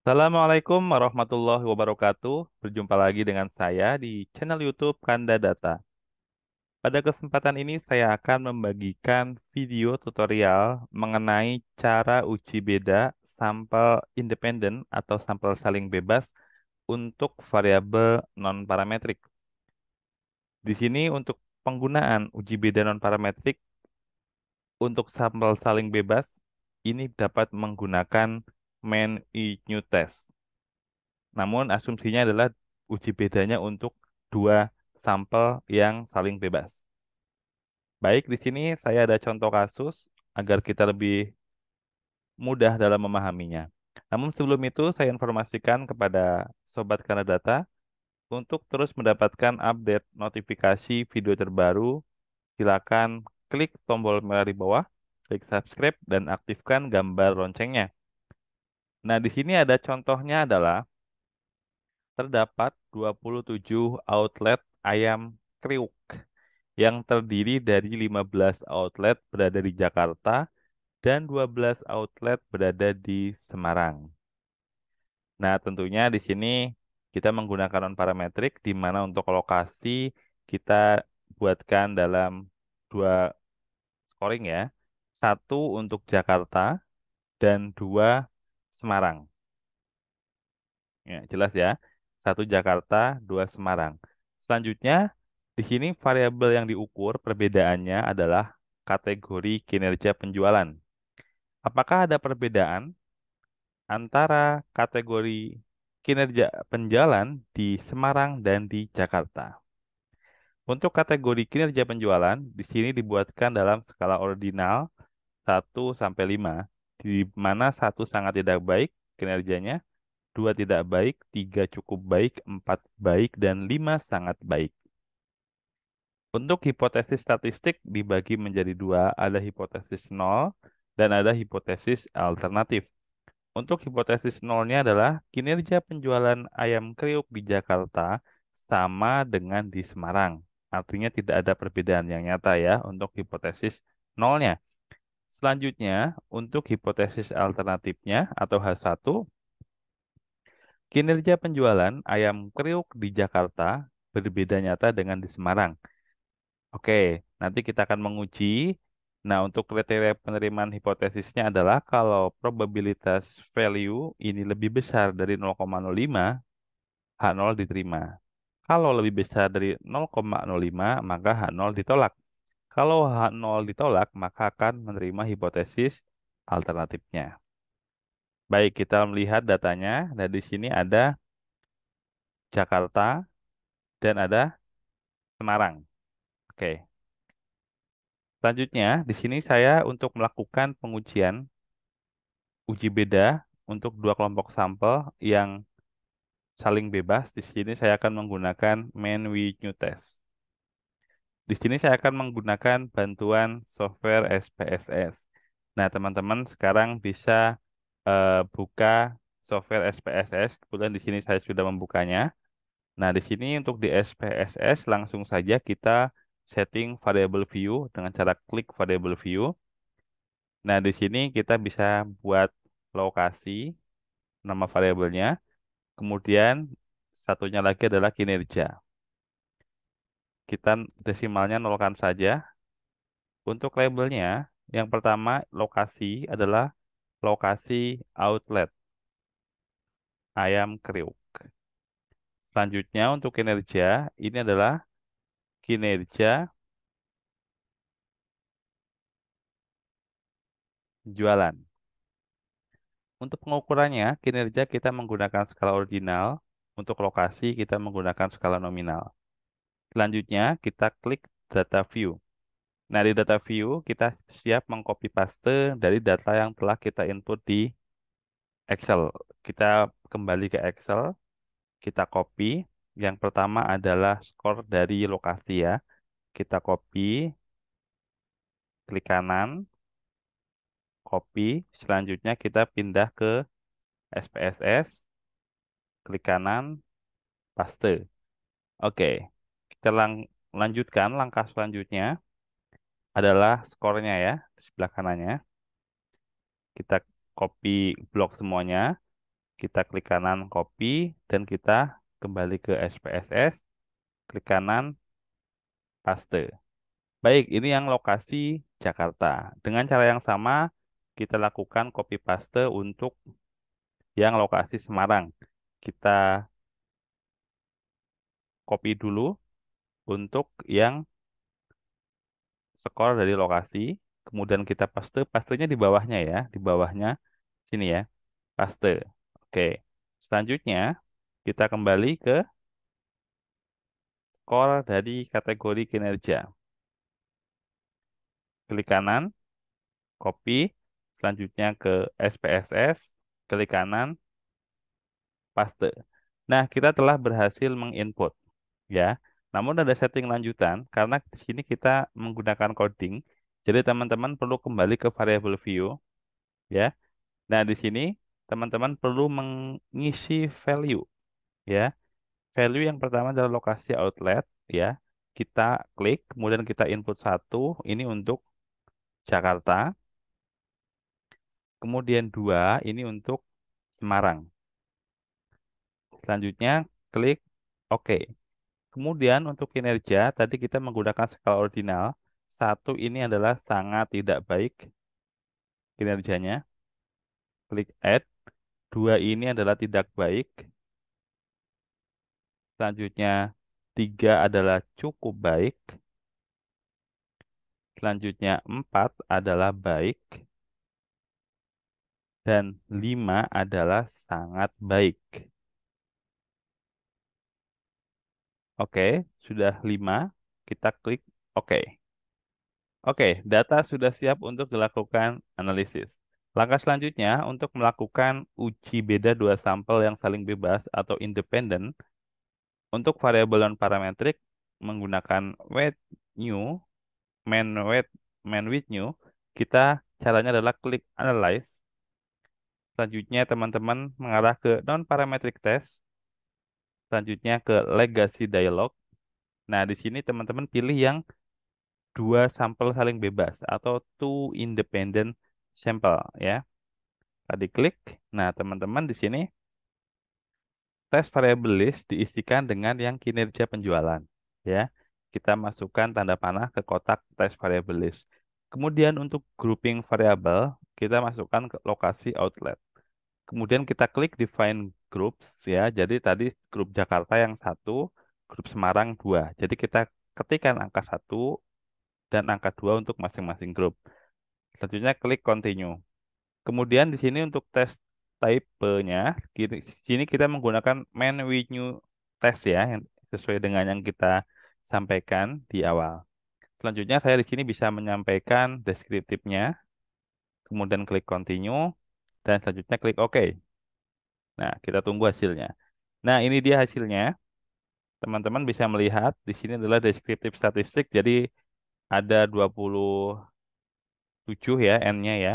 Assalamualaikum warahmatullahi wabarakatuh. Berjumpa lagi dengan saya di channel YouTube Kanda Data. Pada kesempatan ini saya akan membagikan video tutorial mengenai cara uji beda sampel independen atau sampel saling bebas untuk variabel non-parametrik. Di sini untuk penggunaan uji beda non-parametrik untuk sampel saling bebas ini dapat menggunakan main e new test. Namun asumsinya adalah uji bedanya untuk dua sampel yang saling bebas. Baik, di sini saya ada contoh kasus agar kita lebih mudah dalam memahaminya. Namun sebelum itu saya informasikan kepada Sobat data untuk terus mendapatkan update notifikasi video terbaru, silakan klik tombol merah di bawah, klik subscribe, dan aktifkan gambar loncengnya Nah, di sini ada contohnya adalah terdapat 27 outlet ayam kriuk yang terdiri dari 15 outlet berada di Jakarta dan 12 outlet berada di Semarang. Nah, tentunya di sini kita menggunakan non parametrik di mana untuk lokasi kita buatkan dalam dua scoring ya. Satu untuk Jakarta dan dua Semarang. Ya, jelas ya. Satu Jakarta, dua Semarang. Selanjutnya, di sini variabel yang diukur perbedaannya adalah kategori kinerja penjualan. Apakah ada perbedaan antara kategori kinerja penjualan di Semarang dan di Jakarta? Untuk kategori kinerja penjualan, di sini dibuatkan dalam skala ordinal 1 sampai 5 di mana satu sangat tidak baik kinerjanya, dua tidak baik, tiga cukup baik, empat baik, dan lima sangat baik. Untuk hipotesis statistik dibagi menjadi dua, ada hipotesis nol dan ada hipotesis alternatif. Untuk hipotesis nolnya adalah kinerja penjualan ayam kriuk di Jakarta sama dengan di Semarang. Artinya tidak ada perbedaan yang nyata ya untuk hipotesis nolnya. Selanjutnya, untuk hipotesis alternatifnya atau H1, kinerja penjualan ayam kriuk di Jakarta berbeda nyata dengan di Semarang. Oke, nanti kita akan menguji. Nah, untuk kriteria penerimaan hipotesisnya adalah kalau probabilitas value ini lebih besar dari 0,05, H0 diterima. Kalau lebih besar dari 0,05, maka H0 ditolak. Kalau H0 ditolak, maka akan menerima hipotesis alternatifnya. Baik, kita melihat datanya. Nah, di sini ada Jakarta dan ada Semarang. Oke. Selanjutnya, di sini saya untuk melakukan pengujian uji beda untuk dua kelompok sampel yang saling bebas. Di sini saya akan menggunakan main new test. Di sini saya akan menggunakan bantuan software SPSS. Nah, teman-teman sekarang bisa uh, buka software SPSS. Kemudian di sini saya sudah membukanya. Nah, di sini untuk di SPSS langsung saja kita setting variable view dengan cara klik variable view. Nah, di sini kita bisa buat lokasi nama variabelnya. Kemudian satunya lagi adalah kinerja kita desimalnya nolkan saja. Untuk labelnya, yang pertama lokasi adalah lokasi outlet ayam kriuk. Selanjutnya untuk kinerja, ini adalah kinerja jualan. Untuk pengukurannya, kinerja kita menggunakan skala ordinal, untuk lokasi kita menggunakan skala nominal. Selanjutnya kita klik data view. Nah, di data view kita siap mengcopy paste dari data yang telah kita input di Excel. Kita kembali ke Excel, kita copy. Yang pertama adalah skor dari lokasi ya. Kita copy, klik kanan, copy. Selanjutnya kita pindah ke SPSS, klik kanan, paste. Oke, kita lang lanjutkan langkah selanjutnya adalah skornya ya sebelah kanannya. Kita copy blok semuanya, kita klik kanan copy dan kita kembali ke SPSS, klik kanan paste. Baik, ini yang lokasi Jakarta. Dengan cara yang sama kita lakukan copy paste untuk yang lokasi Semarang. Kita copy dulu untuk yang skor dari lokasi. Kemudian kita paste, pastenya di bawahnya ya, di bawahnya sini ya, paste. Oke, selanjutnya kita kembali ke skor dari kategori kinerja. Klik kanan, copy, selanjutnya ke SPSS, klik kanan, paste. Nah, kita telah berhasil menginput ya namun ada setting lanjutan karena di sini kita menggunakan coding. Jadi teman-teman perlu kembali ke variable view ya. Nah, di sini teman-teman perlu mengisi value ya. Value yang pertama adalah lokasi outlet ya. Kita klik, kemudian kita input satu ini untuk Jakarta. Kemudian dua ini untuk Semarang. Selanjutnya klik OK. Kemudian untuk kinerja, tadi kita menggunakan skala ordinal. Satu ini adalah sangat tidak baik kinerjanya. Klik add. Dua ini adalah tidak baik. Selanjutnya, tiga adalah cukup baik. Selanjutnya, empat adalah baik. Dan lima adalah sangat baik. Oke, sudah 5. Kita klik Oke. Oke, data sudah siap untuk dilakukan analisis. Langkah selanjutnya untuk melakukan uji beda dua sampel yang saling bebas atau independen untuk variabel non parametrik menggunakan weight new, main weight, main with new, kita caranya adalah klik analyze. Selanjutnya teman-teman mengarah ke non parametric test selanjutnya ke legacy dialog. Nah, di sini teman-teman pilih yang dua sampel saling bebas atau two independent sample ya. Tadi klik. Nah, teman-teman di sini tes variable list diisikan dengan yang kinerja penjualan ya. Kita masukkan tanda panah ke kotak test variable list. Kemudian untuk grouping variable, kita masukkan ke lokasi outlet. Kemudian kita klik define groups ya. Jadi tadi grup Jakarta yang satu, grup Semarang dua. Jadi kita ketikkan angka satu dan angka dua untuk masing-masing grup. Selanjutnya klik continue. Kemudian di sini untuk tes type-nya, di sini kita menggunakan main menu test ya, sesuai dengan yang kita sampaikan di awal. Selanjutnya saya di sini bisa menyampaikan deskriptifnya, kemudian klik continue dan selanjutnya klik OK. Nah, kita tunggu hasilnya. Nah, ini dia hasilnya. Teman-teman bisa melihat di sini adalah deskriptif statistik, jadi ada 27 ya N-nya ya.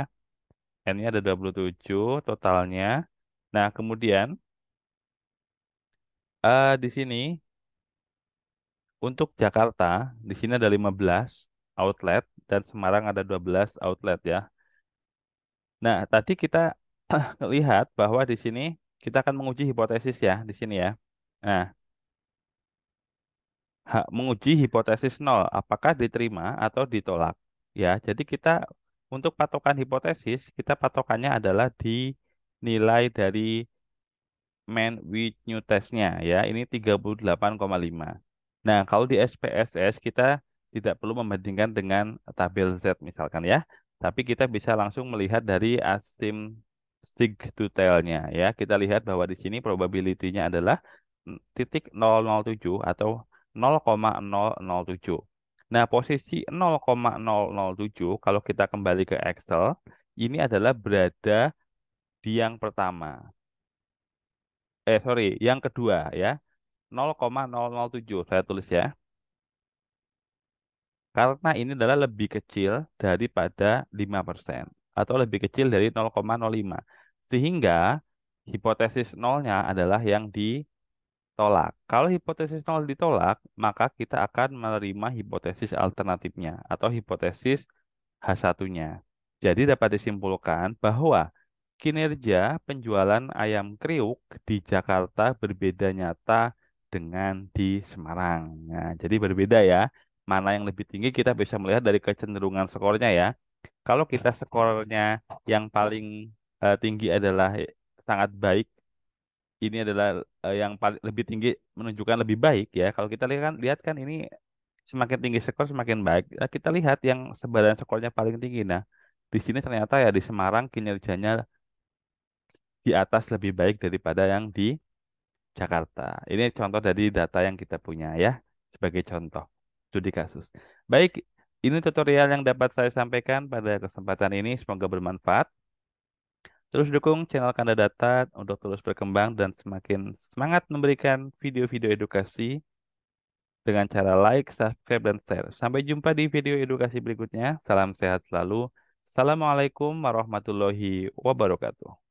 N-nya ada 27 totalnya. Nah, kemudian uh, di sini untuk Jakarta, di sini ada 15 outlet dan Semarang ada 12 outlet ya. Nah, tadi kita lihat bahwa di sini kita akan menguji hipotesis ya, di sini ya. Nah, menguji hipotesis nol, apakah diterima atau ditolak? Ya, jadi kita untuk patokan hipotesis, kita patokannya adalah di nilai dari main with new testnya ya, ini 38,5. Nah, kalau di SPSS kita tidak perlu membandingkan dengan tabel Z misalkan ya. Tapi kita bisa langsung melihat dari astim stick to tail-nya ya. Kita lihat bahwa di sini probability-nya adalah titik 007 atau 0,007. Nah, posisi 0,007 kalau kita kembali ke Excel, ini adalah berada di yang pertama. Eh, sorry, yang kedua ya. 0,007 saya tulis ya. Karena ini adalah lebih kecil daripada 5% atau lebih kecil dari 0,05. Sehingga hipotesis nolnya adalah yang ditolak. Kalau hipotesis nol ditolak, maka kita akan menerima hipotesis alternatifnya atau hipotesis H1-nya. Jadi dapat disimpulkan bahwa kinerja penjualan ayam kriuk di Jakarta berbeda nyata dengan di Semarang. Nah, jadi berbeda ya mana yang lebih tinggi kita bisa melihat dari kecenderungan skornya ya. Kalau kita skornya yang paling uh, tinggi adalah sangat baik, ini adalah uh, yang paling lebih tinggi menunjukkan lebih baik ya. Kalau kita lihat kan lihat kan ini semakin tinggi skor semakin baik. Nah, kita lihat yang sebaran skornya paling tinggi. Nah, di sini ternyata ya di Semarang kinerjanya di atas lebih baik daripada yang di Jakarta. Ini contoh dari data yang kita punya ya sebagai contoh studi kasus. Baik, ini tutorial yang dapat saya sampaikan pada kesempatan ini. Semoga bermanfaat. Terus dukung channel Kanda Data untuk terus berkembang dan semakin semangat memberikan video-video edukasi dengan cara like, subscribe, dan share. Sampai jumpa di video edukasi berikutnya. Salam sehat selalu. Assalamualaikum warahmatullahi wabarakatuh.